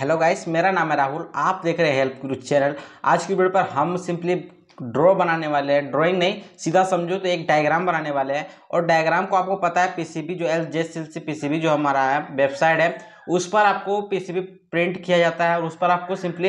hello guys मेरा नाम है राहुल आप देख रहे हैं हेल्प गुरु चैनल आज की वीडियो पर हम सिंपली ड्रॉ बनाने वाले हैं ड्राइंग नहीं सीधा समझो तो एक डायग्राम बनाने वाले हैं और डायग्राम को आपको पता है पीसीबी जो एल जे सी पीसीबी जो हमारा है वेबसाइट है उस पर आपको पीसीबी प्रिंट किया जाता है और उस पर आपको सिंपली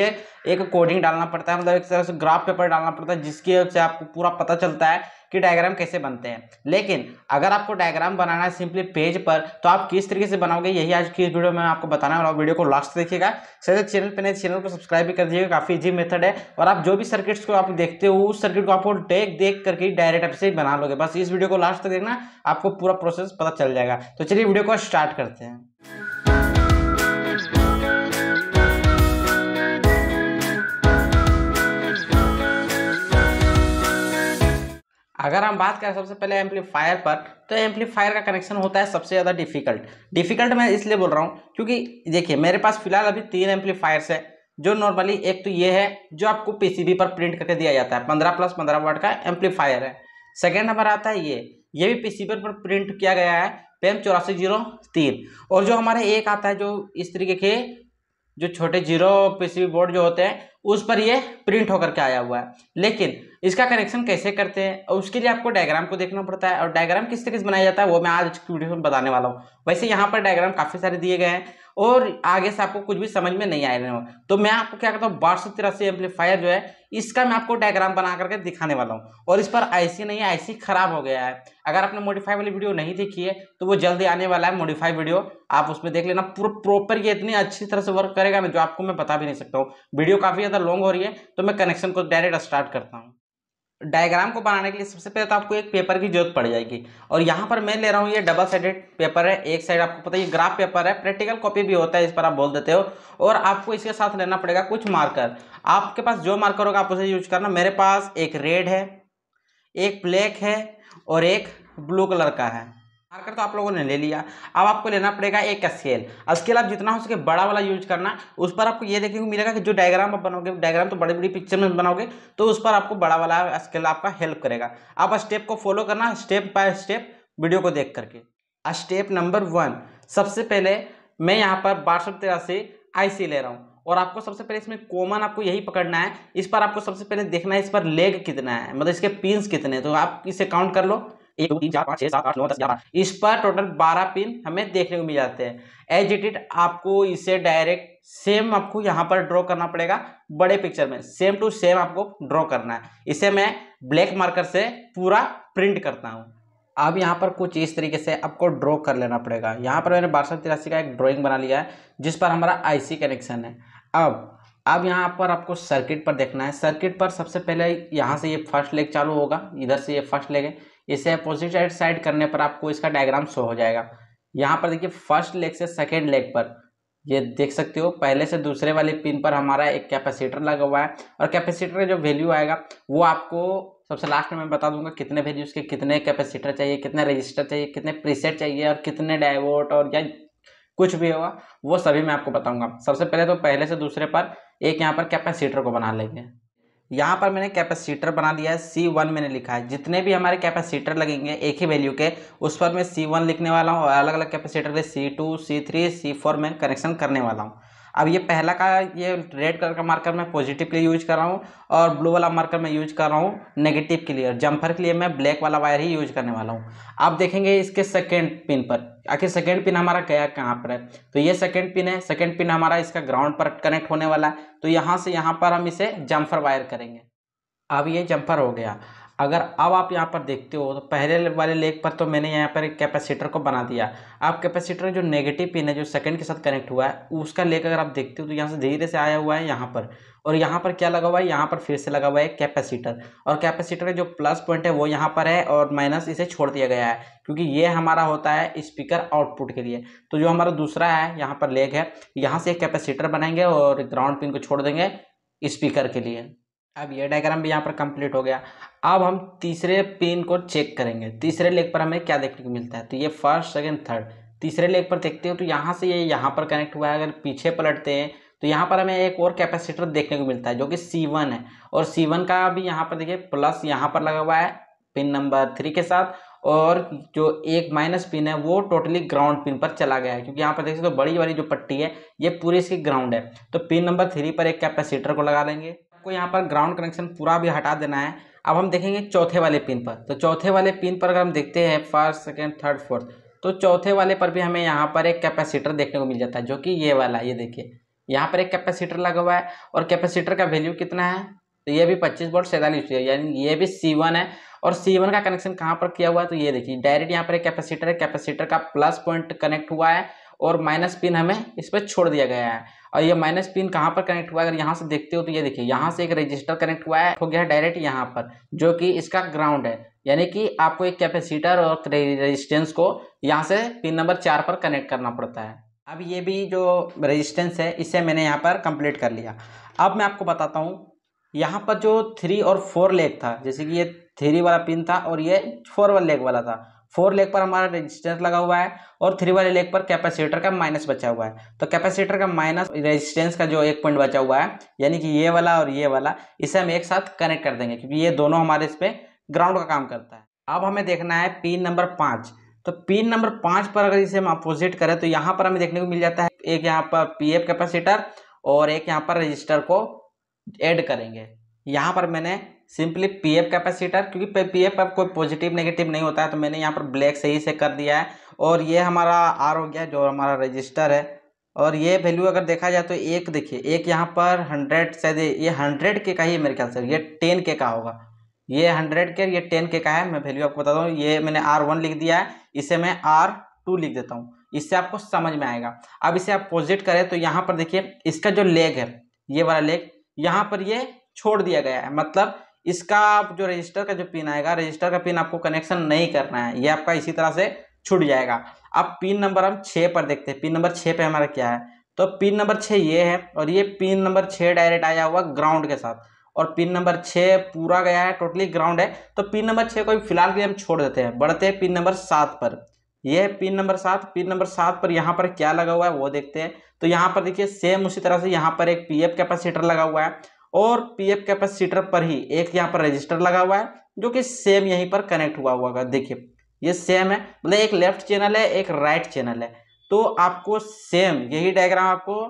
एक कोडिंग डालना पड़ता है मतलब एक तरह से ग्राफ पेपर डालना पड़ता है जिसकी वजह से आपको पूरा पता चलता है कि डायग्राम कैसे बनते हैं लेकिन अगर आपको डायग्राम बनाना है सिंपली पेज पर तो आप किस तरीके से बनाओगे यही आज की इस वीडियो में आपको बताना है और वीडियो को लास्ट देखिएगा सर चैनल पर नहीं चैनल को सब्सक्राइब भी कर दीजिएगा काफ़ी इजी मेथड है और आप जो भी सर्किट्स को आप देखते हो उस सर्किट को आपको देख देख करके डायरेक्ट आपसे बना लोगे बस इस वीडियो को लास्ट तक देखना आपको पूरा प्रोसेस पता चल जाएगा तो चलिए वीडियो को स्टार्ट करते हैं अगर हम बात करें सबसे पहले एम्पलीफायर पर तो एम्पलीफायर का कनेक्शन होता है सबसे ज़्यादा डिफिकल्ट डिफिकल्ट मैं इसलिए बोल रहा हूँ क्योंकि देखिए मेरे पास फिलहाल अभी तीन एम्पलीफायर्स है जो नॉर्मली एक तो ये है जो आपको पीसीबी पर प्रिंट करके दिया जाता है पंद्रह प्लस पंद्रह वाट का एम्पलीफायर है सेकेंड नंबर आता है ये ये भी पीसीबी पर प्रिंट किया गया है पेम चौरासी जीरो तीन और जो हमारे एक आता है जो इस तरीके के जो छोटे जीरो पीसीबी बोर्ड जो होते हैं उस पर ये प्रिंट होकर के आया हुआ है लेकिन इसका कनेक्शन कैसे करते हैं और उसके लिए आपको डायग्राम को देखना पड़ता है और डायग्राम किस तरीके से बनाया जाता है वो मैं आज की वीडियो में बताने वाला हूँ वैसे यहाँ पर डायग्राम काफ़ी सारे दिए गए हैं और आगे से आपको कुछ भी समझ में नहीं आ रहे हो तो मैं आपको क्या करता हूँ बारह सौ तिरासी एम्पलीफायर जो है इसका मैं आपको डायग्राम बना करके दिखाने वाला हूँ और इस पर आईसी नहीं आईसी खराब हो गया है अगर आपने मोडिफाई वाली वीडियो नहीं देखी है तो वो जल्दी आने वाला है मोडिफाई वीडियो आप उसमें देख लेना पूरा प्रॉपर ये इतनी अच्छी तरह से वर्क करेगा मैं जो आपको मैं बता भी नहीं सकता हूँ वीडियो काफ़ी ज़्यादा लॉन्ग हो रही है तो मैं कनेक्शन को डायरेक्ट स्टार्ट करता हूँ डायग्राम को बनाने के लिए सबसे पहले तो आपको एक पेपर की जरूरत पड़ जाएगी और यहाँ पर मैं ले रहा हूँ ये डबल साइडेड पेपर है एक साइड आपको पता है ये ग्राफ पेपर है प्रैक्टिकल कॉपी भी होता है इस पर आप बोल देते हो और आपको इसके साथ लेना पड़ेगा कुछ मार्कर आपके पास जो मार्कर होगा आप उसे यूज करना मेरे पास एक रेड है एक ब्लैक है और एक ब्लू कलर का है मार्कर तो आप लोगों ने ले लिया अब आपको लेना पड़ेगा एक स्केल स्केल आप जितना हो सके बड़ा वाला यूज करना उस पर आपको ये देखने को मिलेगा कि जो डायग्राम आप बनाओगे डायग्राम तो बड़ी बड़ी पिक्चर में बनाओगे तो उस पर आपको बड़ा वाला स्केल आपका हेल्प करेगा आप स्टेप को फॉलो करना स्टेप बाय स्टेप वीडियो को देख करके स्टेप नंबर वन सबसे पहले मैं यहाँ पर बारह सौ तिरासी आई ले रहा हूँ और आपको सबसे पहले इसमें कॉमन आपको यही पकड़ना है इस पर आपको सबसे पहले देखना है इस पर लेग कितना है मतलब इसके पिंस कितने हैं तो आप इसे काउंट कर लो एक दो तीन चार पाँच छः सात आठ नौ दस ग्यारह इस पर टोटल बारह पिन हमें देखने को मिल जाते हैं एज इट इट आपको इसे डायरेक्ट सेम आपको यहाँ पर ड्रॉ करना पड़ेगा बड़े पिक्चर में सेम टू सेम आपको ड्रॉ करना है इसे मैं ब्लैक मार्कर से पूरा प्रिंट करता हूँ अब यहाँ पर कुछ इस तरीके से आपको ड्रॉ कर लेना पड़ेगा यहाँ पर मैंने बारह तिरासी का एक ड्राइंग बना लिया है जिस पर हमारा आईसी कनेक्शन है अब अब यहाँ पर आपको सर्किट पर देखना है सर्किट पर सबसे पहले यहाँ से ये फर्स्ट लेग चालू होगा इधर से ये फर्स्ट लेग है इसे अपोजिट साइड साइड करने पर आपको इसका डायग्राम शो हो जाएगा यहाँ पर देखिए फर्स्ट लेग से सेकेंड लेग पर ये देख सकते हो पहले से दूसरे वाले पिन पर हमारा एक कैपेसिटर लगा हुआ है और कैपेसिटर का जो वैल्यू आएगा वो आपको सबसे लास्ट में मैं बता दूंगा कितने वैल्यू उसके कितने कैपेसिटर चाहिए कितने रजिस्टर चाहिए कितने प्रीसेट चाहिए और कितने डाइवर्ट और या कुछ भी होगा वो सभी मैं आपको बताऊंगा सबसे पहले तो पहले से दूसरे पर एक यहाँ पर कैपेसिटर को बना लेंगे यहाँ पर मैंने कैपेसिटर बना दिया है सी वन मैंने लिखा है जितने भी हमारे कैपेसिटर लगेंगे एक ही वैल्यू के उस पर मैं सी वन लिखने वाला हूँ और अलग अलग कैपेसिटर के C two C three C four में कनेक्शन करने वाला हूँ अब ये पहला का ये रेड कलर का मार्कर मैं पॉजिटिव के लिए यूज कर रहा हूँ और ब्लू वाला मार्कर मैं यूज कर रहा हूँ नेगेटिव के लिए और के लिए मैं ब्लैक वाला वायर ही यूज करने वाला हूँ आप देखेंगे इसके सेकेंड पिन पर आखिर सेकेंड पिन हमारा गया कहाँ पर है तो ये सेकेंड पिन है सेकेंड पिन हमारा इसका ग्राउंड पर कनेक्ट होने वाला है तो यहाँ से यहाँ पर हम इसे जम्फर वायर करेंगे अब ये जम्फर हो गया अगर अब आप यहाँ पर देखते हो तो पहले वाले लेग पर तो मैंने यहाँ पर एक कैपेसिटर को बना दिया अब कैपेसिटर जो नेगेटिव पिन है जो सेकंड के साथ कनेक्ट हुआ है उसका लेग अगर आप देखते हो तो यहाँ से धीरे से आया हुआ है यहाँ पर और यहाँ पर क्या लगा हुआ है यहाँ पर फिर से लगा हुआ है कैपेसिटर और कैपेसिटर का जो प्लस पॉइंट है वो यहाँ पर है और माइनस इसे छोड़ दिया गया है क्योंकि ये हमारा होता है स्पीकर आउटपुट के लिए तो जो हमारा दूसरा है यहाँ पर लेग है यहाँ से एक कैपेसिटर बनाएंगे और ग्राउंड पिन को छोड़ देंगे स्पीकर के लिए अब ये डायग्राम भी यहाँ पर कंप्लीट हो गया अब हम तीसरे पिन को चेक करेंगे तीसरे लेग पर हमें क्या देखने को मिलता है तो ये फर्स्ट सेकेंड थर्ड तीसरे लेग पर देखते हो तो यहाँ से ये यह यहाँ पर कनेक्ट हुआ है अगर पीछे पलटते हैं तो यहाँ पर हमें एक और कैपेसिटर देखने को मिलता है जो कि C1 है और C1 का भी यहाँ पर देखिए प्लस यहाँ पर लगा हुआ है पिन नंबर थ्री के साथ और जो एक माइनस पिन है वो टोटली ग्राउंड पिन पर चला गया है क्योंकि यहाँ पर देखिए तो बड़ी वाली जो पट्टी है ये पूरी इसकी ग्राउंड है तो पिन नंबर थ्री पर एक कैपेसिटर को लगा देंगे आपको यहाँ पर ग्राउंड कनेक्शन पूरा भी हटा देना है अब हम देखेंगे चौथे वाले पिन पर तो चौथे वाले पिन पर अगर हम देखते हैं फर्स्ट सेकेंड थर्ड फोर्थ तो चौथे वाले पर भी हमें यहाँ पर एक कैपेसिटर देखने को मिल जाता है जो कि ये वाला ये देखिए यहाँ पर एक कैपेसिटर लगा हुआ है और कैपेसिटर का वैल्यू कितना है तो ये भी पच्चीस वोल्ट सैंतालीस है यानी ये भी सी वन है और सी वन का कनेक्शन कहाँ पर किया हुआ है तो ये देखिए डायरेक्ट यहाँ पर एक कैपेसिटर है कैपेसिटर का प्लस पॉइंट कनेक्ट हुआ है और माइनस पिन हमें इस पर छोड़ दिया गया है और ये माइनस पिन कहाँ पर कनेक्ट हुआ है अगर यहाँ से देखते हो तो ये देखिए यहाँ से एक रजिस्टर कनेक्ट हुआ है हो गया डायरेक्ट यहाँ पर जो कि इसका ग्राउंड है यानी कि आपको एक कैपेसिटर और रजिस्टेंस को यहाँ से पिन नंबर चार पर कनेक्ट करना पड़ता है अब ये भी जो रजिस्टेंस है इसे मैंने यहाँ पर कंप्लीट कर लिया अब मैं आपको बताता हूँ यहाँ पर जो थ्री और फोर लेग था जैसे कि ये थ्री वाला पिन था और ये फोर वाला लेग वाला था फोर लेग पर हमारा रेजिस्टेंस लगा हुआ है और थ्री वाले लेग पर कैपेसिटर का माइनस बचा हुआ है तो कैपेसिटर का माइनस रेजिस्टेंस का जो एक पॉइंट बचा हुआ है यानी कि ये वाला और ये वाला इसे हम एक साथ कनेक्ट कर देंगे क्योंकि ये दोनों हमारे इस पर ग्राउंड का काम करता है अब हमें देखना है पिन नंबर पाँच तो पिन नंबर पाँच पर अगर इसे हम अपोजिट करें तो यहाँ पर हमें देखने को मिल जाता है एक यहाँ पर पी कैपेसिटर और एक यहाँ पर रजिस्टर को एड करेंगे यहाँ पर मैंने सिंपली पी एफ कैपेसिटर क्योंकि पी एफ कोई पॉजिटिव नेगेटिव नहीं होता है तो मैंने यहाँ पर ब्लैक सही से कर दिया है और ये हमारा आर हो गया जो हमारा रजिस्टर है और ये वैल्यू अगर देखा जाए तो एक देखिए एक यहाँ पर हंड्रेड शायद ये हंड्रेड के का ही मेरे ख्याल से ये टेन के का होगा ये हंड्रेड के ये टेन के का है मैं वैल्यू आपको बताता हूँ ये मैंने आर वन लिख दिया है इसे मैं आर टू लिख देता हूँ इससे आपको समझ में आएगा अब इसे आप पॉजिट करें तो यहाँ पर देखिए इसका जो लेग है ये वाला लेग यहाँ पर ये छोड़ दिया गया है मतलब इसका आप जो रजिस्टर का जो पिन आएगा रजिस्टर का पिन आपको कनेक्शन नहीं करना है ये आपका इसी तरह से छूट जाएगा अब पिन नंबर हम छः पर देखते हैं पिन नंबर छः पे हमारा क्या है तो पिन नंबर छः ये है और ये पिन नंबर छः डायरेक्ट आया हुआ ग्राउंड के साथ और पिन नंबर छः पूरा गया है टोटली ग्राउंड है तो पिन नंबर छः को फिलहाल के लिए हम छोड़ देते हैं बढ़ते हैं पिन नंबर सात पर ये है पिन नंबर सात पिन नंबर सात पर यहाँ पर क्या लगा हुआ है वो देखते हैं तो यहाँ पर देखिए सेम उसी तरह से यहाँ पर एक पीएफ कैपेसिटर लगा हुआ है और पीएफ कैपेसिटर पर ही एक यहाँ पर रजिस्टर लगा हुआ है जो कि सेम यहीं पर कनेक्ट हुआ हुआ है देखिए ये सेम है मतलब एक लेफ्ट चैनल है एक राइट चैनल है तो आपको सेम यही डायग्राम आपको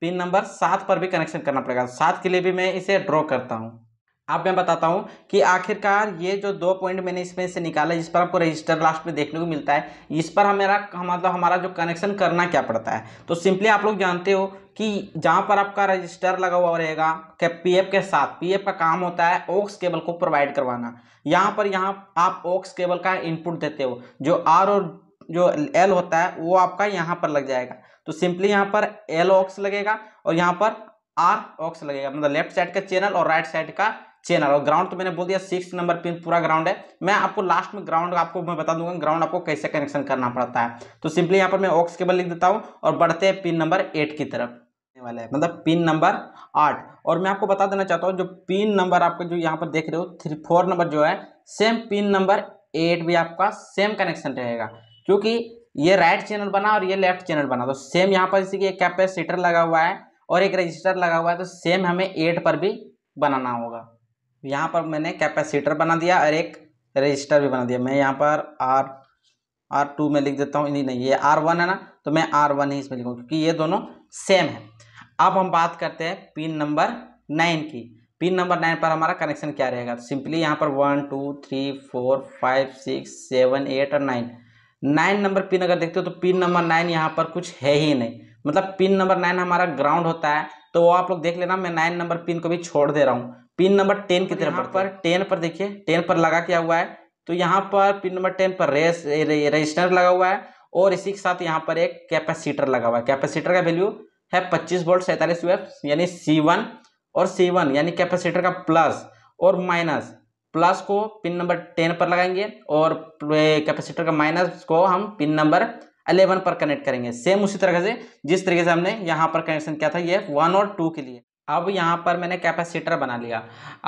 पिन नंबर सात पर भी कनेक्शन करना पड़ेगा सात के लिए भी मैं इसे ड्रॉ करता हूँ अब मैं बताता हूँ कि आखिरकार ये जो दो पॉइंट मैंने इसमें से निकाला जिस पर आपको रजिस्टर लास्ट में देखने को मिलता है इस पर हमारा मतलब हमारा जो कनेक्शन करना क्या पड़ता है तो सिंपली आप लोग जानते हो कि जहाँ पर आपका रजिस्टर लगा हुआ रहेगा के पीएफ के साथ पीएफ का काम होता है ओक्स केबल को प्रोवाइड करवाना यहाँ पर यहाँ आप ओक्स केबल का इनपुट देते हो जो आर और जो एल होता है वो आपका यहाँ पर लग जाएगा तो सिंपली यहाँ पर एल ऑक्स लगेगा और यहाँ पर आर ऑक्स लगेगा मतलब लेफ्ट साइड का चैनल और राइट साइड का चैनल और ग्राउंड तो मैंने बोल दिया सिक्स नंबर पिन पूरा ग्राउंड है मैं आपको लास्ट में ग्राउंड आपको मैं बता दूंगा ग्राउंड आपको कैसे कनेक्शन करना पड़ता है तो सिंपली यहाँ पर मैं ऑक्स केबल लिख देता हूँ और बढ़ते हैं पिन नंबर एट की तरफ वाला है मतलब पिन नंबर आठ और मैं आपको बता देना चाहता हूँ जो पिन नंबर आपको जो यहाँ पर देख रहे हो थ्री फोर नंबर जो है सेम पिन नंबर एट भी आपका सेम कनेक्शन रहेगा क्योंकि ये राइट चैनल बना और ये लेफ्ट चैनल बना तो सेम यहाँ पर जैसे कि एक कैपेसिटर लगा हुआ है और एक रजिस्टर लगा हुआ है तो सेम हमें एट पर भी बनाना होगा यहाँ पर मैंने कैपेसिटर बना दिया और एक रजिस्टर भी बना दिया मैं यहाँ पर आर आर टू में लिख देता हूँ नहीं नहीं ये आर वन है ना तो मैं आर वन ही इसमें लिखूँ क्योंकि ये दोनों सेम है अब हम बात करते हैं पिन नंबर नाइन की पिन नंबर नाइन पर हमारा कनेक्शन क्या रहेगा सिंपली तो यहाँ पर one two three four five six seven eight और नाइन नाइन नंबर पिन अगर देखते हो तो पिन नंबर नाइन यहाँ पर कुछ है ही नहीं मतलब पिन नंबर नाइन हमारा ग्राउंड होता है तो वो आप लोग देख लेना मैं नाइन नंबर पिन को भी छोड़ दे रहा हूँ पिन नंबर टेन की तरफ पर टेन पर देखिए टेन पर लगा क्या हुआ है तो यहाँ पर पिन नंबर टेन पर रेस रजिस्टर लगा हुआ है और इसी के साथ यहाँ पर एक कैपेसिटर लगा हुआ है कैपेसिटर का वैल्यू है 25 वोल्ट सैंतालीस वेब यानी C1 और C1 यानी कैपेसिटर का प्लस और माइनस प्लस को पिन नंबर 10 पर लगाएंगे और कैपेसिटर का माइनस को हम पिन नंबर 11 पर कनेक्ट करेंगे सेम उसी तरह से जिस तरीके से हमने यहाँ पर कनेक्शन किया था ये वन और टू के लिए अब यहाँ पर मैंने कैपेसिटर बना लिया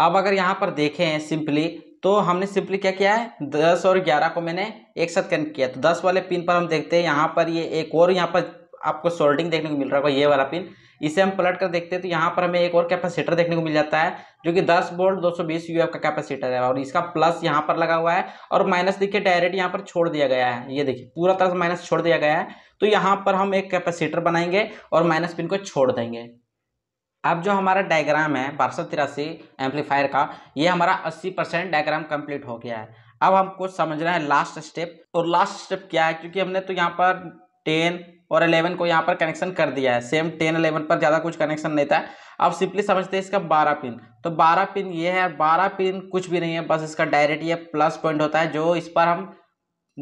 अब अगर यहाँ पर देखें सिंपली तो हमने सिंपली क्या किया है दस और ग्यारह को मैंने एक साथ कनेक्ट किया तो दस वाले पिन पर हम देखते हैं यहाँ पर ये एक और यहाँ पर आपको सोल्डिंग देखने को मिल रहा होगा ये वाला पिन इसे हम पलट कर देखते हैं तो यहाँ पर हमें एक और कैपेसिटर देखने को मिल जाता है जो कि 10 बोल्ट 220 सौ का कैपेसिटर है और इसका प्लस यहाँ पर लगा हुआ है और माइनस देखिए डायरेक्ट यहाँ पर छोड़ दिया गया है ये देखिए पूरा तरह से माइनस छोड़ दिया गया है तो यहाँ पर हम एक कैपेसिटर बनाएंगे और माइनस पिन को छोड़ देंगे अब जो हमारा डायग्राम है बारह तिरासी एम्पलीफायर का ये हमारा 80 परसेंट डायग्राम कंप्लीट हो गया है अब हम कुछ समझ रहे हैं लास्ट स्टेप और लास्ट स्टेप क्या है क्योंकि हमने तो यहाँ पर टेन और अलेवन को यहाँ पर कनेक्शन कर दिया है सेम टेन अलेवन पर ज़्यादा कुछ कनेक्शन नहीं था अब सिंपली समझते हैं इसका बारह पिन तो बारह पिन ये है बारह पिन कुछ भी नहीं है बस इसका डायरेक्ट ये प्लस पॉइंट होता है जो इस पर हम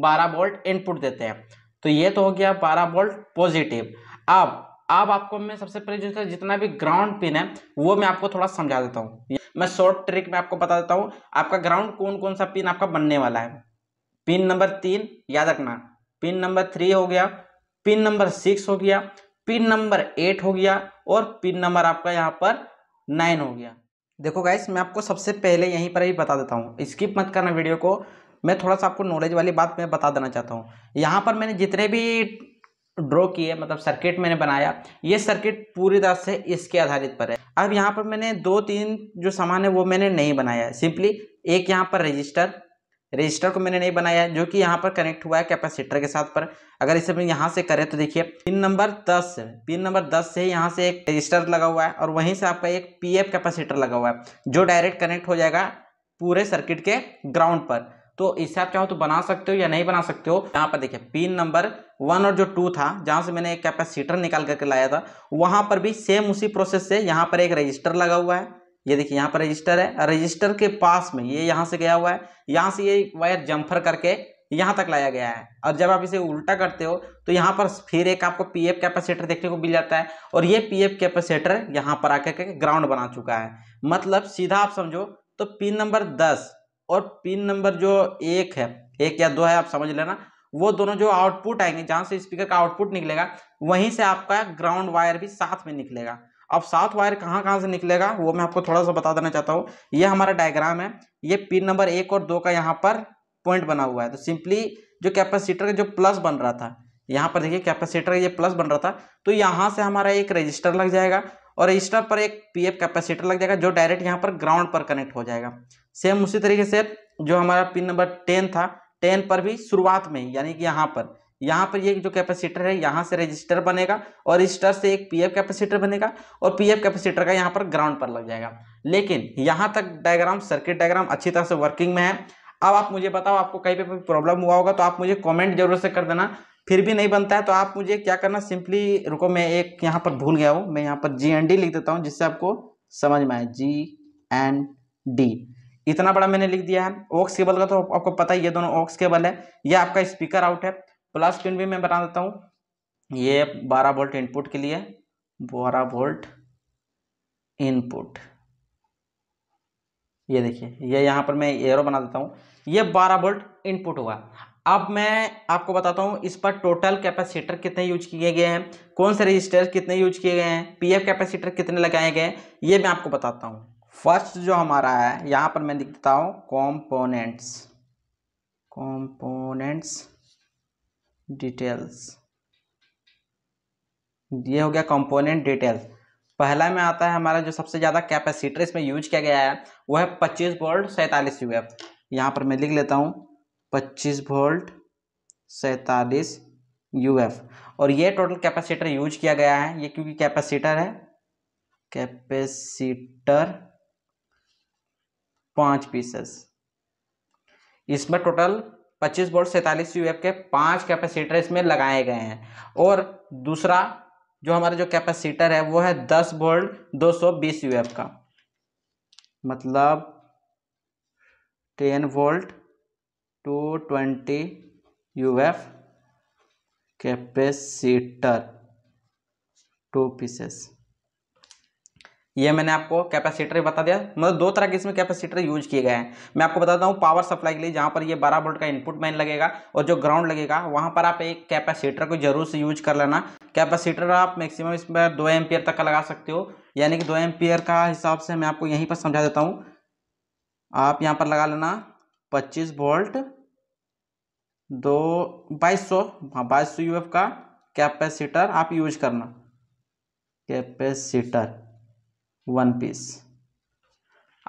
बारह बोल्ट इनपुट देते हैं तो ये तो हो गया बारह बोल्ट पॉजिटिव अब अब आपको मैं सबसे पहले जो जितना भी ग्राउंड पिन है वो मैं आपको थोड़ा समझा देता हूँ मैं शॉर्ट ट्रिक में आपको बता देता हूँ आपका ग्राउंड कौन कौन सा पिन आपका बनने वाला है पिन नंबर तीन याद रखना पिन नंबर थ्री हो गया पिन नंबर सिक्स हो गया पिन नंबर एट हो गया और पिन नंबर आपका यहाँ पर नाइन हो गया देखो गाइस मैं आपको सबसे पहले यहीं पर ही बता देता हूँ स्किप मत करना वीडियो को मैं थोड़ा सा आपको नॉलेज वाली बात मैं बता देना चाहता हूँ यहाँ पर मैंने जितने भी ड्रॉ किए मतलब सर्किट मैंने बनाया ये सर्किट पूरी तरह से इसके आधारित पर है अब यहाँ पर मैंने दो तीन जो सामान है वो मैंने नहीं बनाया है सिंपली एक यहाँ पर रजिस्टर रजिस्टर को मैंने नहीं बनाया है जो कि यहाँ पर कनेक्ट हुआ है कैपेसिटर के साथ पर अगर इसे यहाँ से करें तो देखिए पिन नंबर दस पिन नंबर दस से यहाँ से एक रजिस्टर लगा हुआ है और वहीं से आपका एक पीएफ कैपेसिटर लगा हुआ है जो डायरेक्ट कनेक्ट हो जाएगा पूरे सर्किट के ग्राउंड पर तो इससे आप चाहो तो बना सकते हो या नहीं बना सकते हो यहाँ पर देखिए पिन नंबर वन और जो टू था जहाँ से मैंने एक कैपेसिटर निकाल करके लाया था वहाँ पर भी सेम उसी प्रोसेस से यहाँ पर एक रजिस्टर लगा हुआ है ये देखिए यहाँ पर रजिस्टर है रजिस्टर के पास में ये यहाँ से गया हुआ है यहाँ से ये वायर जम्फर करके यहाँ तक लाया गया है और जब आप इसे उल्टा करते हो तो यहाँ पर फिर एक आपको पीएफ कैपेसिटर देखने को मिल जाता है और ये पीएफ कैपेसिटर यहाँ पर आकर के ग्राउंड बना चुका है मतलब सीधा आप समझो तो पिन नंबर दस और पिन नंबर जो एक है एक या दो है आप समझ लेना वो दोनों जो आउटपुट आएंगे जहां से स्पीकर का आउटपुट निकलेगा वहीं से आपका ग्राउंड वायर भी साथ में निकलेगा अब साथ वायर कहां कहां से निकलेगा वो मैं आपको थोड़ा सा बता देना चाहता हूँ ये हमारा डायग्राम है ये पिन नंबर एक और दो का यहाँ पर पॉइंट बना हुआ है तो सिंपली जो कैपेसिटर का जो प्लस बन रहा था यहाँ पर देखिए कैपेसिटर ये प्लस बन रहा था तो यहाँ से हमारा एक रजिस्टर लग जाएगा और रजिस्टर पर एक पीएफ कैपेसिटर लग जाएगा जो डायरेक्ट यहाँ पर ग्राउंड पर कनेक्ट हो जाएगा सेम उसी तरीके से जो हमारा पिन नंबर टेन था टेन पर भी शुरुआत में यानी कि यहाँ पर यहाँ पर ये जो कैपेसिटर है यहाँ से रजिस्टर बनेगा और रजिस्टर से एक पीएफ कैपेसिटर बनेगा और पीएफ कैपेसिटर का यहाँ पर ग्राउंड पर लग जाएगा लेकिन यहाँ तक डायग्राम सर्किट डायग्राम अच्छी तरह से वर्किंग में है अब आप मुझे बताओ आपको कहीं पे कोई प्रॉब्लम हुआ होगा तो आप मुझे कमेंट जरूर से कर देना फिर भी नहीं बनता है तो आप मुझे क्या करना सिंपली रुको मैं एक यहाँ पर भूल गया हूँ मैं यहाँ पर जी एन डी लिख देता हूँ जिससे आपको समझ में आए जी एन डी इतना बड़ा मैंने लिख दिया है ऑक्स केबल का तो आपको पता ही ये दोनों ऑक्स केबल है यह आपका स्पीकर आउट है प्लस पिन भी मैं बना देता हूँ ये बारह वोल्ट इनपुट के लिए बारह वोल्ट इनपुट ये देखिए ये यहाँ पर मैं एरो बना देता हूँ ये बारह वोल्ट इनपुट हुआ अब मैं आपको बताता हूँ इस पर टोटल कैपेसिटर कितने यूज किए गए हैं कौन से रजिस्टर कितने यूज किए गए हैं पीएफ कैपेसिटर कितने लगाए गए ये मैं आपको बताता हूँ फर्स्ट जो हमारा है यहाँ पर मैं लिखता हूँ कॉम्पोनेंट्स कॉम्पोनेंट्स डिटेल्स ये हो गया कॉम्पोनेंट डिटेल्स पहला में आता है हमारा जो सबसे ज़्यादा कैपेसिटर इसमें यूज किया गया है वो है पच्चीस वोल्ट सैंतालीस यू यहाँ पर मैं लिख लेता हूँ पच्चीस वोल्ट सैतालीस यू और ये टोटल कैपेसिटर यूज किया गया है ये क्योंकि कैपेसिटर है कैपेसिटर पांच पीसेस इसमें टोटल पच्चीस वोल्ट सैतालीस यू के पांच कैपेसिटर इसमें लगाए गए हैं और दूसरा जो हमारा जो कैपेसिटर है वो है दस वोल्ट दो सौ बीस यू का मतलब ten volt two twenty U F capacitor two pieces ये मैंने आपको कैपेसिटर बता दिया मतलब दो तरह के इसमें कैपेसिटर यूज किए गए हैं मैं आपको बताता हूँ पावर सप्लाई के लिए जहाँ पर ये 12 वोल्ट का इनपुट मैन लगेगा और जो ग्राउंड लगेगा वहाँ पर आप एक कैपेसिटर को जरूर से यूज कर लेना कैपेसिटर आप मैक्सिमम इसमें दो एम्पियर तक का लगा सकते हो यानी कि दो एम्पियर का हिसाब से मैं आपको यहीं पर समझा देता हूँ आप यहाँ पर लगा लेना पच्चीस वोल्ट दो बाईस सौ हाँ बाईस सौ यू का कैपेसिटर आप यूज करना कैपेसिटर वन पीस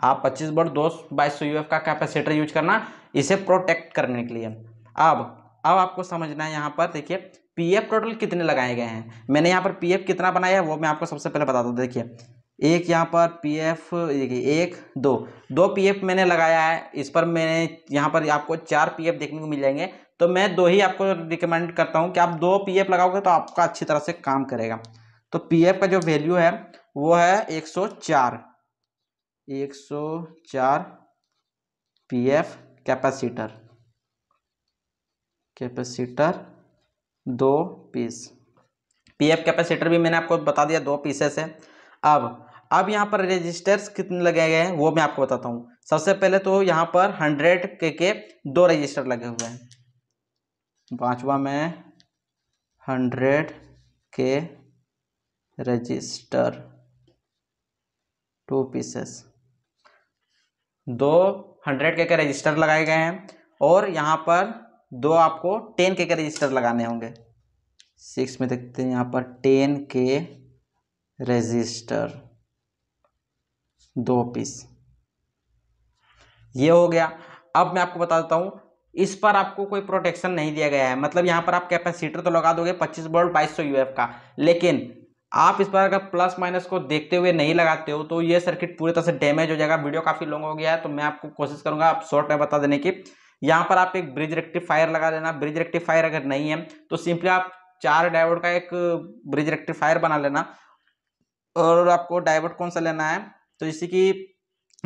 आप पच्चीस बोर्ड दो बाईस सौ यू का कैपेसिटर यूज करना इसे प्रोटेक्ट करने के लिए अब अब आपको समझना है यहाँ पर देखिए पीएफ टोटल कितने लगाए गए हैं मैंने यहाँ पर पीएफ कितना बनाया है वो मैं आपको सबसे पहले बता दू देखिए एक यहाँ पर पीएफ देखिए एक दो दो पीएफ मैंने लगाया है इस पर मैंने यहाँ पर आपको चार पीएफ देखने को मिल जाएंगे तो मैं दो ही आपको रिकमेंड करता हूँ कि आप दो पी लगाओगे तो आपका अच्छी तरह से काम करेगा तो पी का जो वैल्यू है वो है एक सौ चार एक सौ चार पी कैपेसिटर कैपेसिटर दो पीस पी कैपेसिटर भी मैंने आपको बता दिया दो पीसेस है अब अब यहाँ पर रजिस्टर्स कितने लगे गए हैं वो मैं आपको बताता हूँ सबसे पहले तो यहाँ पर हंड्रेड के के दो रजिस्टर लगे हुए हैं पांचवा में हंड्रेड के रजिस्टर टू पीसेस दो हंड्रेड के के रजिस्टर लगाए गए हैं और यहाँ पर दो आपको टेन के के रजिस्टर लगाने होंगे सिक्स में देखते हैं यहाँ पर टेन के रजिस्टर दो पीस ये हो गया अब मैं आपको बता देता हूँ इस पर आपको कोई प्रोटेक्शन नहीं दिया गया है मतलब यहाँ पर आप कैपेसिटर तो लगा दोगे 25 वोल्ट 2200 यूएफ का लेकिन आप इस पर अगर प्लस माइनस को देखते हुए नहीं लगाते हो तो ये सर्किट पूरी तरह से डैमेज हो जाएगा वीडियो काफ़ी लॉन्ग हो गया है तो मैं आपको कोशिश करूंगा आप शॉर्ट में बता देने की यहाँ पर आप एक ब्रिज रेक्टिफायर लगा देना ब्रिज रेक्टिफायर अगर नहीं है तो सिंपली आप चार डायवर्ट का एक ब्रिज रेक्टिफायर बना लेना और आपको डायवर्ट कौन सा लेना है तो जैसे कि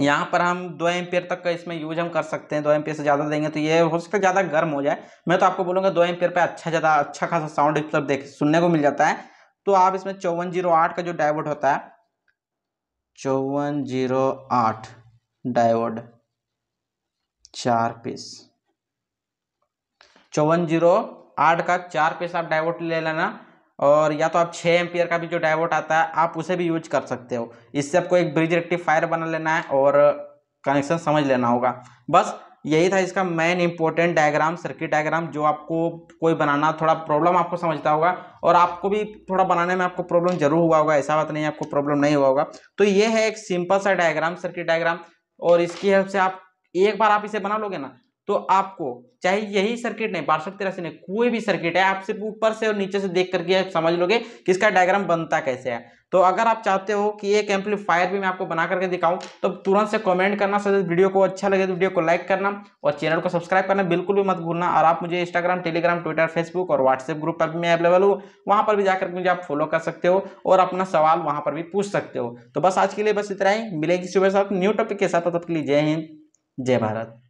यहाँ पर हम दो पेयर तक का इसमें यूज हम कर सकते हैं दो एम्पियर से ज़्यादा देंगे तो ये हो सकता है ज़्यादा गर्म हो जाए मैं तो आपको बोलूँगा दो एम्पियर पे अच्छा ज़्यादा अच्छा खासा साउंड मतलब देख सुनने को मिल जाता है तो आप इसमें चौवन जीरो आठ का जो डायवर्ट होता है चौवन जीरो आठ डायवर्ट चार पीस चौवन जीरो आठ का चार पीस आप डायोड ले लेना और या तो आप छः एम्पियर का भी जो डायवर्ट आता है आप उसे भी यूज कर सकते हो इससे आपको एक ब्रिज रेक्टिफायर बना लेना है और कनेक्शन समझ लेना होगा बस यही था इसका main important diagram circuit diagram जो आपको कोई बनाना थोड़ा प्रॉब्लम आपको समझता होगा और आपको भी थोड़ा बनाने में आपको प्रॉब्लम जरूर हुआ होगा ऐसा बात नहीं आपको प्रॉब्लम नहीं हुआ होगा तो ये है एक सिंपल सा डायग्राम सर्किट डायग्राम और इसकी हेल्प से आप एक बार आप इसे बना लोगे ना तो आपको चाहे यही सर्किट नहीं पार्श्व तिरासी नहीं कोई भी सर्किट है आप सिर्फ ऊपर से और नीचे से देख करके आप समझ लोगे कि इसका डायग्राम बनता कैसे है तो अगर आप चाहते हो कि एक एम्पलीफायर भी मैं आपको बना करके दिखाऊं तो तुरंत से कमेंट करना सर वीडियो को अच्छा लगे तो वीडियो को लाइक करना और चैनल को सब्सक्राइब करना बिल्कुल भी मत भूलना और आप मुझे इंस्टाग्राम टेलीग्राम ट्विटर फेसबुक और व्हाट्सएप ग्रुप पर भी मैं अवेलेबल हूँ वहाँ पर भी जाकर मुझे आप फॉलो कर सकते हो और अपना सवाल वहाँ पर भी पूछ सकते हो तो बस आज के लिए बस इतना ही मिलेगी सुबह साथ न्यू टॉपिक के साथ तब के लिए जय हिंद जय भारत